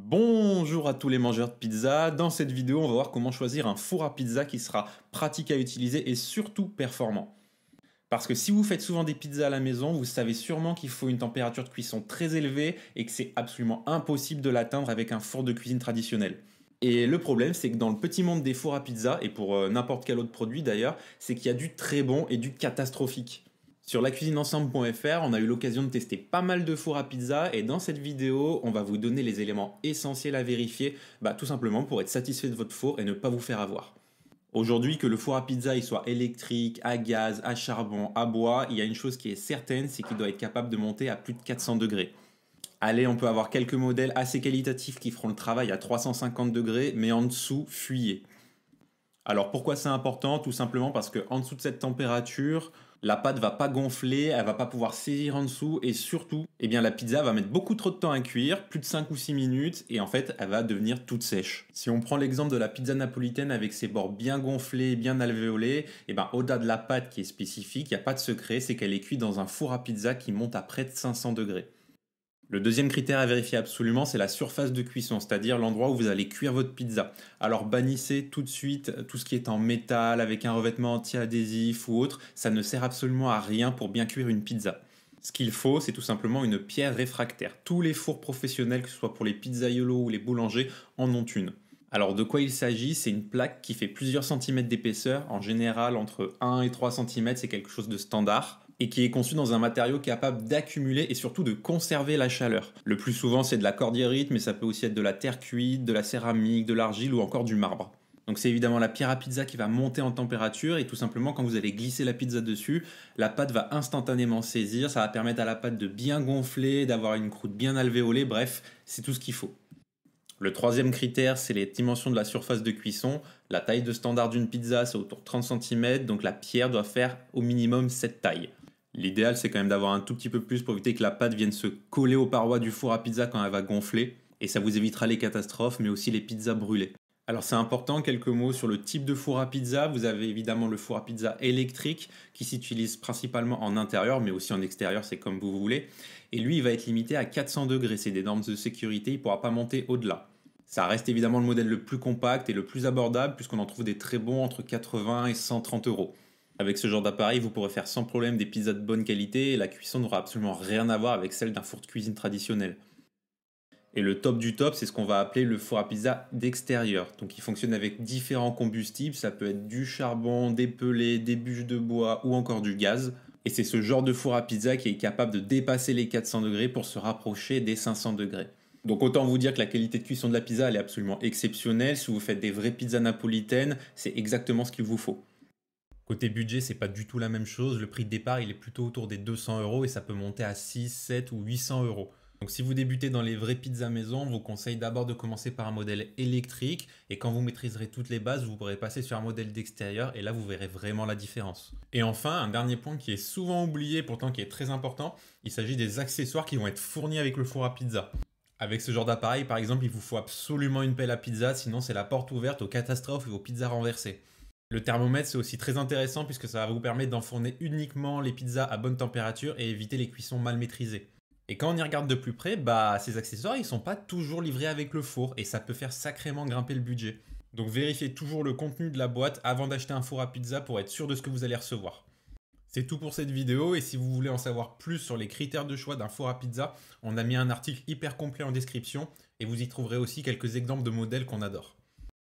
Bonjour à tous les mangeurs de pizza, dans cette vidéo on va voir comment choisir un four à pizza qui sera pratique à utiliser et surtout performant. Parce que si vous faites souvent des pizzas à la maison, vous savez sûrement qu'il faut une température de cuisson très élevée et que c'est absolument impossible de l'atteindre avec un four de cuisine traditionnel. Et le problème, c'est que dans le petit monde des fours à pizza, et pour euh, n'importe quel autre produit d'ailleurs, c'est qu'il y a du très bon et du catastrophique. Sur la cuisineensemble.fr, on a eu l'occasion de tester pas mal de fours à pizza et dans cette vidéo, on va vous donner les éléments essentiels à vérifier, bah, tout simplement pour être satisfait de votre four et ne pas vous faire avoir. Aujourd'hui, que le four à pizza soit électrique, à gaz, à charbon, à bois, il y a une chose qui est certaine, c'est qu'il doit être capable de monter à plus de 400 degrés. Allez, on peut avoir quelques modèles assez qualitatifs qui feront le travail à 350 degrés, mais en dessous, fuyez. Alors pourquoi c'est important Tout simplement parce qu'en dessous de cette température, la pâte va pas gonfler, elle va pas pouvoir saisir en dessous et surtout, eh bien la pizza va mettre beaucoup trop de temps à cuire, plus de 5 ou 6 minutes et en fait, elle va devenir toute sèche. Si on prend l'exemple de la pizza napolitaine avec ses bords bien gonflés, bien alvéolés, eh bien, au-delà de la pâte qui est spécifique, il n'y a pas de secret, c'est qu'elle est cuite dans un four à pizza qui monte à près de 500 degrés. Le deuxième critère à vérifier absolument, c'est la surface de cuisson, c'est-à-dire l'endroit où vous allez cuire votre pizza. Alors bannissez tout de suite tout ce qui est en métal, avec un revêtement anti-adhésif ou autre, ça ne sert absolument à rien pour bien cuire une pizza. Ce qu'il faut, c'est tout simplement une pierre réfractaire. Tous les fours professionnels, que ce soit pour les pizzaiolos ou les boulangers, en ont une. Alors de quoi il s'agit C'est une plaque qui fait plusieurs centimètres d'épaisseur, en général entre 1 et 3 centimètres, c'est quelque chose de standard et qui est conçu dans un matériau capable d'accumuler et surtout de conserver la chaleur. Le plus souvent, c'est de la cordierite, mais ça peut aussi être de la terre cuite, de la céramique, de l'argile ou encore du marbre. Donc c'est évidemment la pierre à pizza qui va monter en température et tout simplement quand vous allez glisser la pizza dessus, la pâte va instantanément saisir, ça va permettre à la pâte de bien gonfler, d'avoir une croûte bien alvéolée, bref, c'est tout ce qu'il faut. Le troisième critère, c'est les dimensions de la surface de cuisson. La taille de standard d'une pizza, c'est autour de 30 cm, donc la pierre doit faire au minimum cette taille. L'idéal, c'est quand même d'avoir un tout petit peu plus pour éviter que la pâte vienne se coller aux parois du four à pizza quand elle va gonfler, et ça vous évitera les catastrophes, mais aussi les pizzas brûlées. Alors c'est important, quelques mots sur le type de four à pizza. Vous avez évidemment le four à pizza électrique qui s'utilise principalement en intérieur, mais aussi en extérieur, c'est comme vous voulez. Et lui, il va être limité à 400 degrés, c'est des normes de sécurité, il ne pourra pas monter au-delà. Ça reste évidemment le modèle le plus compact et le plus abordable puisqu'on en trouve des très bons entre 80 et 130 euros. Avec ce genre d'appareil, vous pourrez faire sans problème des pizzas de bonne qualité et la cuisson n'aura absolument rien à voir avec celle d'un four de cuisine traditionnel. Et le top du top, c'est ce qu'on va appeler le four à pizza d'extérieur. Donc il fonctionne avec différents combustibles, ça peut être du charbon, des pelés, des bûches de bois ou encore du gaz. Et c'est ce genre de four à pizza qui est capable de dépasser les 400 degrés pour se rapprocher des 500 degrés. Donc autant vous dire que la qualité de cuisson de la pizza, est absolument exceptionnelle. Si vous faites des vraies pizzas napolitaines, c'est exactement ce qu'il vous faut. Côté budget, c'est pas du tout la même chose. Le prix de départ, il est plutôt autour des 200 euros et ça peut monter à 6, 7 ou 800 euros. Donc si vous débutez dans les vraies pizzas maison, je vous conseille d'abord de commencer par un modèle électrique et quand vous maîtriserez toutes les bases, vous pourrez passer sur un modèle d'extérieur et là vous verrez vraiment la différence. Et enfin, un dernier point qui est souvent oublié pourtant qui est très important, il s'agit des accessoires qui vont être fournis avec le four à pizza. Avec ce genre d'appareil par exemple, il vous faut absolument une pelle à pizza sinon c'est la porte ouverte aux catastrophes et aux pizzas renversées. Le thermomètre, c'est aussi très intéressant puisque ça va vous permettre d'enfourner uniquement les pizzas à bonne température et éviter les cuissons mal maîtrisées. Et quand on y regarde de plus près, bah, ces accessoires, ils sont pas toujours livrés avec le four et ça peut faire sacrément grimper le budget. Donc vérifiez toujours le contenu de la boîte avant d'acheter un four à pizza pour être sûr de ce que vous allez recevoir. C'est tout pour cette vidéo et si vous voulez en savoir plus sur les critères de choix d'un four à pizza, on a mis un article hyper complet en description et vous y trouverez aussi quelques exemples de modèles qu'on adore.